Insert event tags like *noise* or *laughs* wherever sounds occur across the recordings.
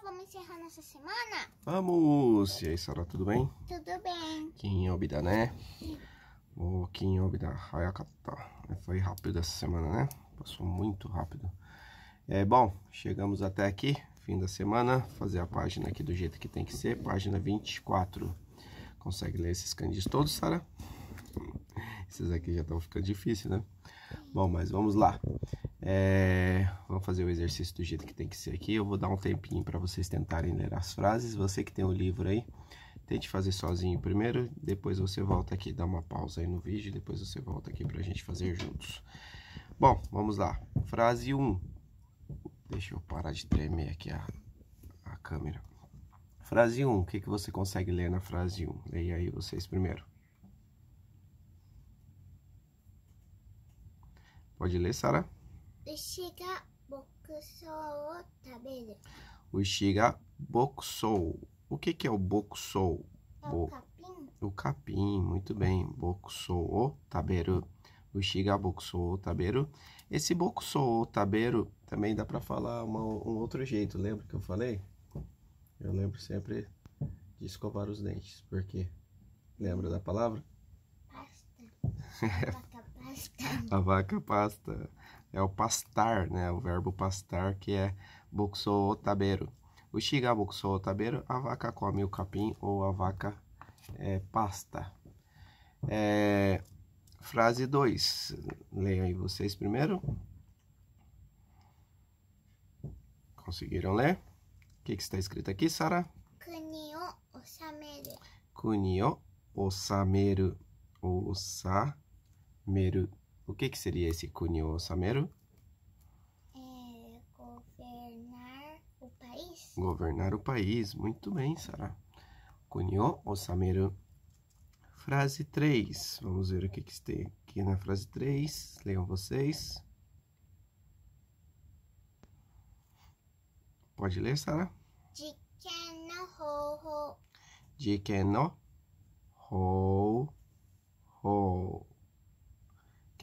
vamos encerrar nossa semana? Vamos! E aí, Sara, tudo bem? Tudo bem. Quem obida, né? O Kim Hayakata. Foi rápido essa semana, né? Passou muito rápido. É bom, chegamos até aqui, fim da semana. Fazer a página aqui do jeito que tem que ser, página 24. Consegue ler esses candidos todos, Sara? Esses aqui já estão ficando difícil, né? Bom, mas vamos lá. É, vamos fazer o exercício do jeito que tem que ser aqui. Eu vou dar um tempinho para vocês tentarem ler as frases. Você que tem o livro aí, tente fazer sozinho primeiro, depois você volta aqui, dá uma pausa aí no vídeo, depois você volta aqui para a gente fazer juntos. Bom, vamos lá. Frase 1. Deixa eu parar de tremer aqui a, a câmera. Frase 1. O que, que você consegue ler na frase 1? Leia aí vocês primeiro. Pode ler, Sara? 牛が牧草を食べる。牛が牧草. O que, que é o boxou? É o capim. O capim, muito bem. o taberu. O shiga boxou taberu. Esse boxou taberu também dá para falar uma, um outro jeito, lembra que eu falei? Eu lembro sempre de escovar os dentes, porque lembra da palavra? Pasta. A *laughs* vaca pasta. A vaca pasta é o pastar, né? O verbo pastar que é boxou o tabeiro. O shiga boxou o a vaca come o capim ou a vaca é, pasta. É, frase 2. Leiam aí vocês primeiro. Conseguiram ler? O que, que está escrito aqui, Sara? Kunio osameru. Kunio osameru. Osameru. O que, que seria esse kunio Sameru? É, governar o país. Governar o país. Muito bem, Sara. Kunio Osameru. Frase 3. Vamos ver o que, que tem aqui na frase 3. Leiam vocês. Pode ler, Sara? Jiken ho ho. Jiken ho ho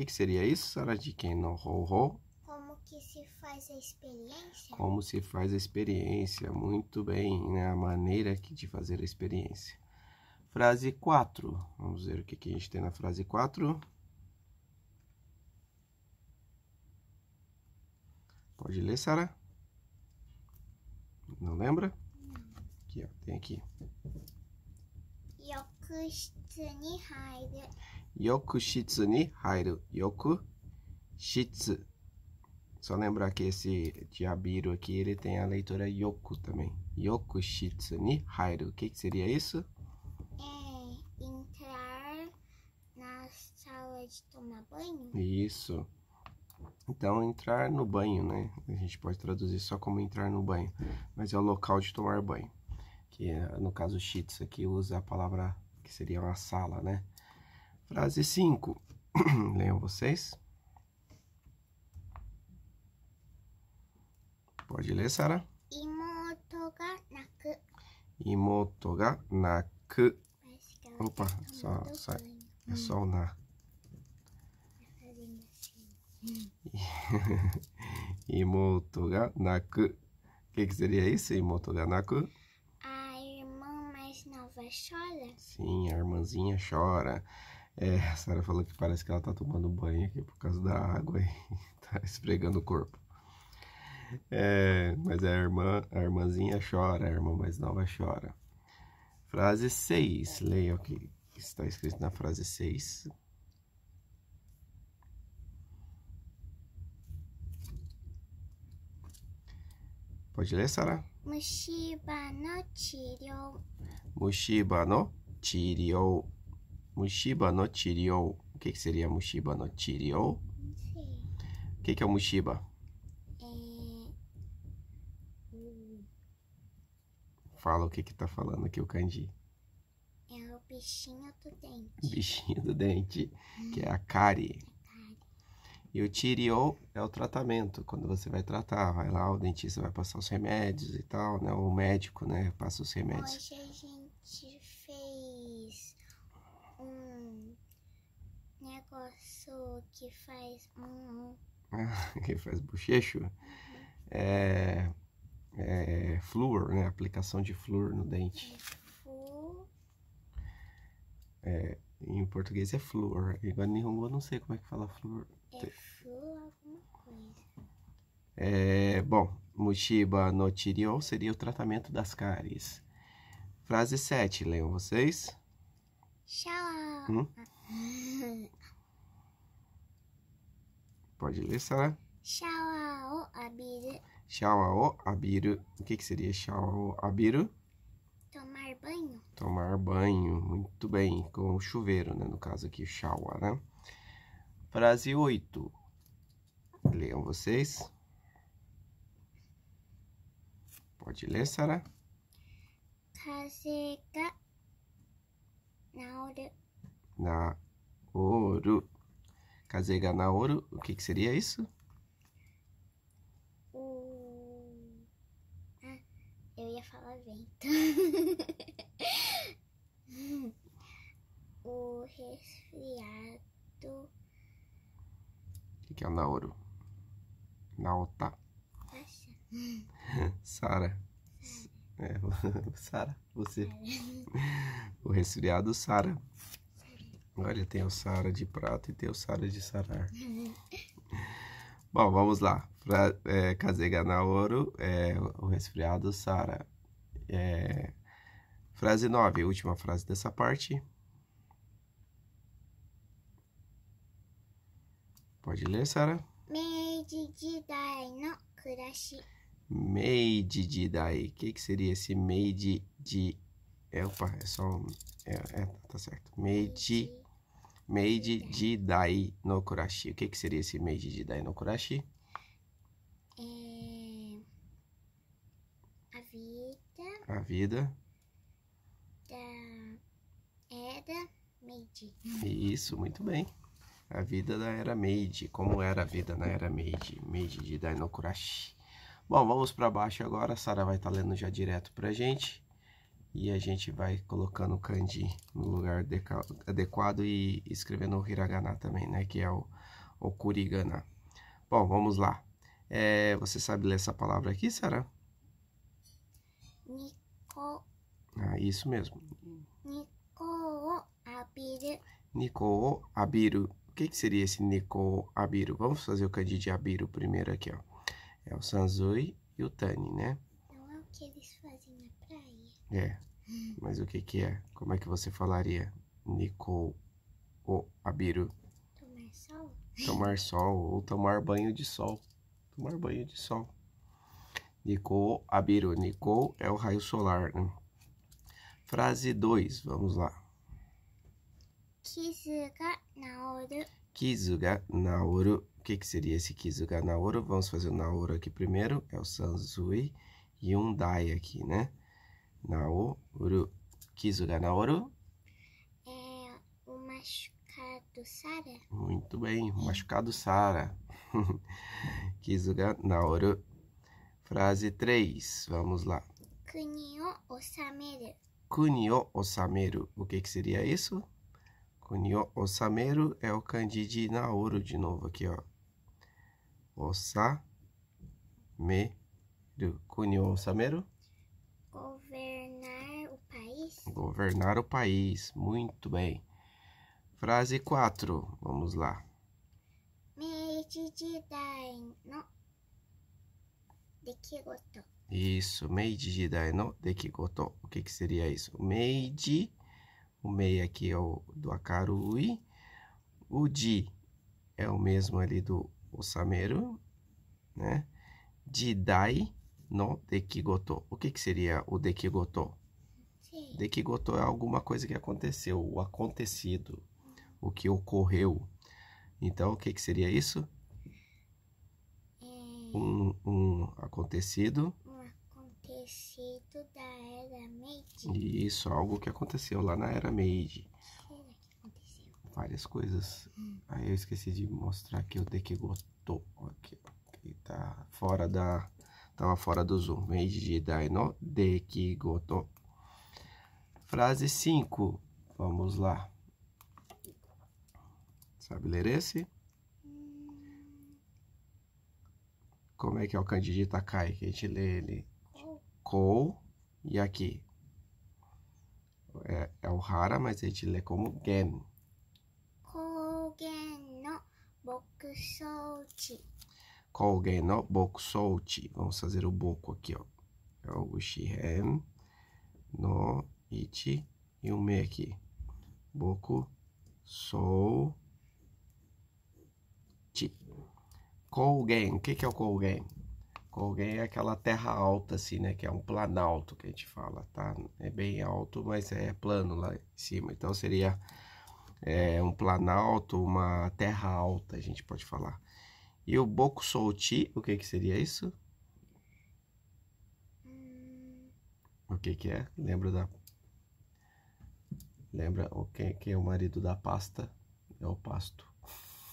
que, que seria isso, Sara de quem no ho, Como que se faz a experiência? Como se faz a experiência, muito bem, né? A maneira que, de fazer a experiência. Frase 4. Vamos ver o que, que a gente tem na frase 4. Pode ler, Sara? Não lembra? Aqui, ó, tem aqui. 浴室に入る。浴室に入る。浴室。Só lembrar que esse diabiro aqui, ele tem a leitura yoku também. Yoku shitsu ni hairu. O que, que seria isso? É, entrar na sala de tomar banho. Isso. Então, entrar no banho, né? A gente pode traduzir só como entrar no banho. Mas é o local de tomar banho. Que, no caso, shitsu aqui usa a palavra que seria uma sala, né? Frase 5. *clears throat* Leiam vocês. Pode ler, Sara. Imoto ga naku. Opa, é só, só, é só o na. Hum. *laughs* Imoto ga naku. O que, que seria isso? Imoto ga naku? chora? Sim, a irmãzinha chora. É, a Sara falou que parece que ela tá tomando banho aqui por causa da água e *laughs* tá esfregando o corpo. É, mas a irmã, a irmãzinha chora, a irmã mais nova chora. Frase 6, leia o que está escrito na frase 6. Pode ler, Sara? Mushiba no chirou Mushiba no Chiriou. Mushiba no Chiriou. O que, que seria Mushiba no Chiriou? O que, que é o Mushiba? Fala o que que tá falando aqui o kanji. É o bichinho do dente. *laughs* Bichinho do dente, que é a cárie. E o tiriou é o tratamento, quando você vai tratar, vai lá, o dentista vai passar os remédios e tal, né? O médico, né, passa os remédios. Hoje a gente gente fez um negócio que faz um. *laughs* que faz bochecho? É, é, flúor, né? Aplicação de flúor no dente. É, em português é flúor. Agora em Hongo eu não sei como é que fala flúor. É flúor alguma coisa. É, bom, Mushiba no Tiriol seria o tratamento das cáries. Frase 7, leiam vocês. Xalá. Hum? Pode ler, Sara. Xalá abiru. Xalá abiru. O que, que seria xalá abiru? Tomar banho. Tomar banho, muito bem. Com o chuveiro, né? No caso aqui, chau, né? Frase 8. Leiam vocês. Pode ler, Sara casega naoro naoro casega naoro o que, que seria isso? O... Ah, eu ia falar vento. *laughs* o resfriado. O que, que é o Naoro? Naota. *laughs* Sara. É, *laughs* Sara, você. O resfriado Sara. Olha, tem o Sara de prato e tem o Sara de sarar. Bom, vamos lá. Pra é, ouro, é, o resfriado Sara. É, frase 9, última frase dessa parte. Pode ler, Sara? Meiji jidai no kurashi made de daí. O que, que seria esse made de... É, opa, é só... Um, é, é, tá certo. Made, made de daí no kurashi. O que, que seria esse made de daí no kurashi? É... A vida... A vida... Da era made. Isso, muito bem. A vida da era made. Como era a vida na era made? Made de no kurashi. Bom, vamos para baixo agora. A Sara vai estar tá lendo já direto para a gente. E a gente vai colocando o kanji no lugar adequado e escrevendo o hiragana também, né? Que é o, o kurigana. Bom, vamos lá. É, você sabe ler essa palavra aqui, Sara? Niko. Ah, isso mesmo. Nico o abiru. Nico o abiru. O que, que seria esse Nico abiru? Vamos fazer o kanji de abiru primeiro aqui, ó. É o Sanzui e o Tani, né? Não é o que eles fazem na praia. É. Mas o que que é? Como é que você falaria? Nico ou Abiru? Tomar sol. Tomar sol ou tomar banho de sol. Tomar banho de sol. Nico Abiru. Nico é o raio solar, né? Frase 2, vamos lá. Kizuga Naoru. O que, que seria esse Kizuga Naoru? Vamos fazer o Naoru aqui primeiro, é o Sanzui e um Dai aqui, né? Naoru. Kizuga Naoru. É o machucado Sara. Muito bem, o machucado Sara. *laughs* Kizuga Naoru. Frase 3, vamos lá. Kunio osameru. Kunio osameru. O que, que seria isso? Kunio Osameru é o Candide Naoru de novo aqui, ó. Osameru. Kunio Osameru? Governar o país. Governar o país. Muito bem. Frase 4. Vamos lá. Meiji-jidai no dekigoto. Isso. Meiji-jidai no dekigoto. O que, que seria isso? Meiji o MEI aqui é o do Akarui. O DI é o mesmo ali do Osameru, né? Jidai no Dekigoto. O que, que seria o Dekigoto? Dekigoto é alguma coisa que aconteceu, o acontecido, o que ocorreu. Então, o que, que seria isso? É. Um, um acontecido. Um acontecido da era Meiji? Isso, algo que aconteceu lá na Era Meiji. Várias coisas. Hum. Aí eu esqueci de mostrar aqui o Dekigoto. Aqui, que tá fora da... Tava fora do zoom. Meiji Dai no Dekigoto. Frase 5. Vamos lá. Sabe ler esse? Como é que é o kanji Kai? Takai? Que a gente lê ele. Kou. E aqui é, é o rara mas a gente lê como gen. Kogen no bokusouchi. Kogen no Vamos fazer o boku aqui, ó. É o ushiren no ichi e o me aqui. Boku sou ti. Kougen. O que, que é o Kougen? Colgan é aquela terra alta, assim, né? Que é um planalto que a gente fala, tá? É bem alto, mas é plano lá em cima. Então seria é, um planalto, uma terra alta, a gente pode falar. E o Boku Solti, o que que seria isso? Hum. O que que é? Lembra da... Lembra o que que é o marido da pasta? É o pasto.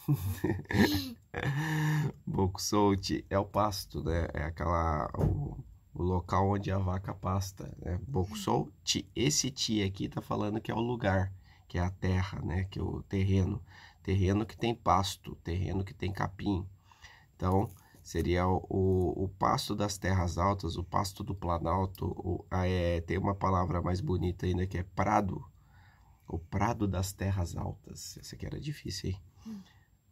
*laughs* Bokusout é o pasto, né? É aquela o, o, local onde a vaca pasta, né? Bokusout, esse ti aqui tá falando que é o lugar, que é a terra, né? Que é o terreno, terreno que tem pasto, terreno que tem capim. Então, seria o, o, o pasto das terras altas, o pasto do planalto, o, ah, é, tem uma palavra mais bonita ainda que é prado, o prado das terras altas. Essa aqui era difícil, hein? Hum.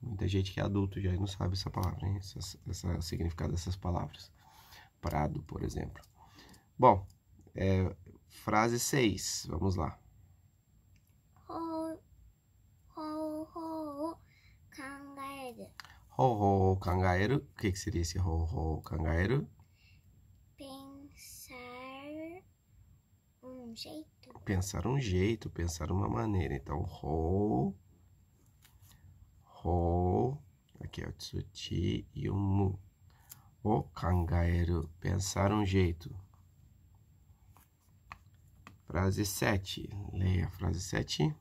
Muita gente que é adulto já não sabe essa palavra, hein? Essa, essa significado dessas palavras. Prado, por exemplo. Bom, é, frase 6, vamos lá. Ho-ho kangaeru. O que, que seria esse ho-ho kangaeru? Pensar um jeito. Pensar um jeito, pensar uma maneira. Então, ho ho, aqui é o tsuchi e o mu. O kangaeru, pensar um jeito. Frase 7. Leia a frase 7.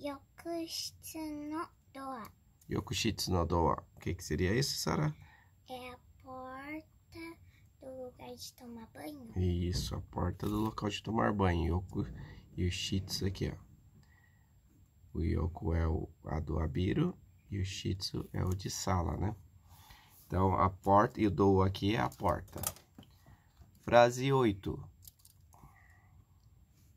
Yokushitsu no doa. Yokushitsu no doa. O que, que seria isso, Sara? É a porta do lugar de tomar banho. Isso, a porta do local de tomar banho. Yoku, yoshitsu aqui, ó. O Yoko é o, a do e o Shitsu é o de sala, né? Então, a porta, e o dou aqui é a porta. Frase 8.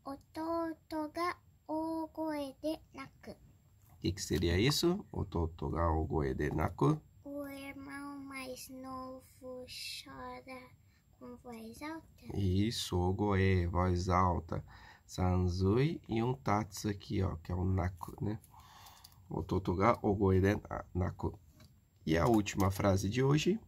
Ototo ga ogoe de naku. O que, que seria isso? Ototo ga ogoe de naku. O irmão mais novo chora com voz alta. Isso, ogoe, voz alta. Sanzui e um tatsu aqui, ó, que é o naku, né? Ototo o ogoeren naku. E a última frase de hoje.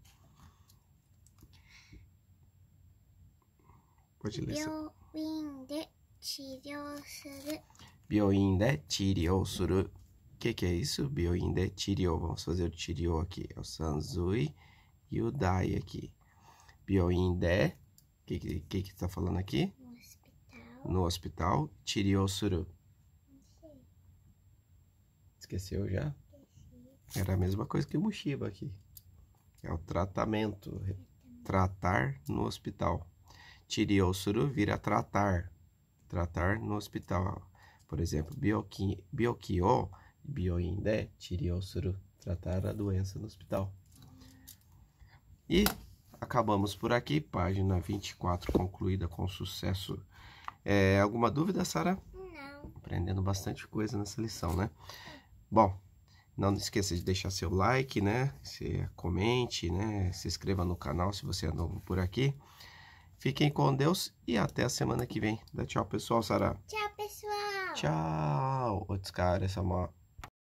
Pode ler. Bioin de chiryou suru. de chiryou suru. O que, que é isso? bioinde de chiryou. Vamos fazer o chiryou aqui. É o sanzui e o dai aqui. bioinde de... O que que, que que tá falando aqui? no hospital Tiriosuru. Esqueceu já? Era a mesma coisa que Mushiba aqui. É o tratamento. Tratar no hospital. Tiriosuru vira tratar. Tratar no hospital. Por exemplo, Biokyo, Bioinde, Bioindé, Tiriosuru. Tratar a doença no hospital. E acabamos por aqui. Página 24 concluída com sucesso. É, alguma dúvida, Sara? Não. Aprendendo bastante coisa nessa lição, né? Bom, não esqueça de deixar seu like, né? Se comente, né? Se inscreva no canal se você é novo por aqui. Fiquem com Deus e até a semana que vem. Dá tchau, pessoal, Sara. Tchau, pessoal. Tchau. Outros caras, essa